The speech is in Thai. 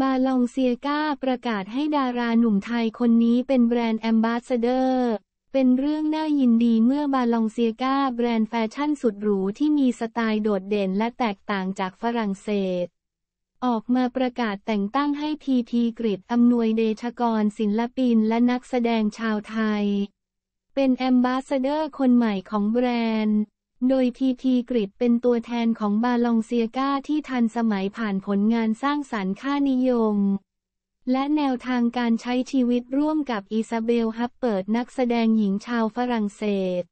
มาลองเซียก้าประกาศให้ดาราหนุ่มไทยคนนี้เป็นแบรนด์แอมบาสเดอร์ เป็นเรื่องน่ายินดีเมื่อบาลองเซียก้าแบรนด์แฟชั่นสุดหรูที่มีสไตล์โดดเด่นและแตกต่างจากฝรั่งเศส ออกมาประกาศแต่งตั้งให้ทีทีกริดอำนวยเดชกรศิลปินและนักแสดงชาวไทย เป็นแอมบาสเดอร์คนใหม่ของแบรนด์โดยพีทีกริดเป็นตัวแทนของบาลองเซียก้าที่ทันสมัยผ่านผลงานสร้างสารรค์ค่านิยม และแนวทางการใช้ชีวิตร่วมกับอิซาเบลฮับเปิดนักแสดงหญิงชาวฝรั่งเศส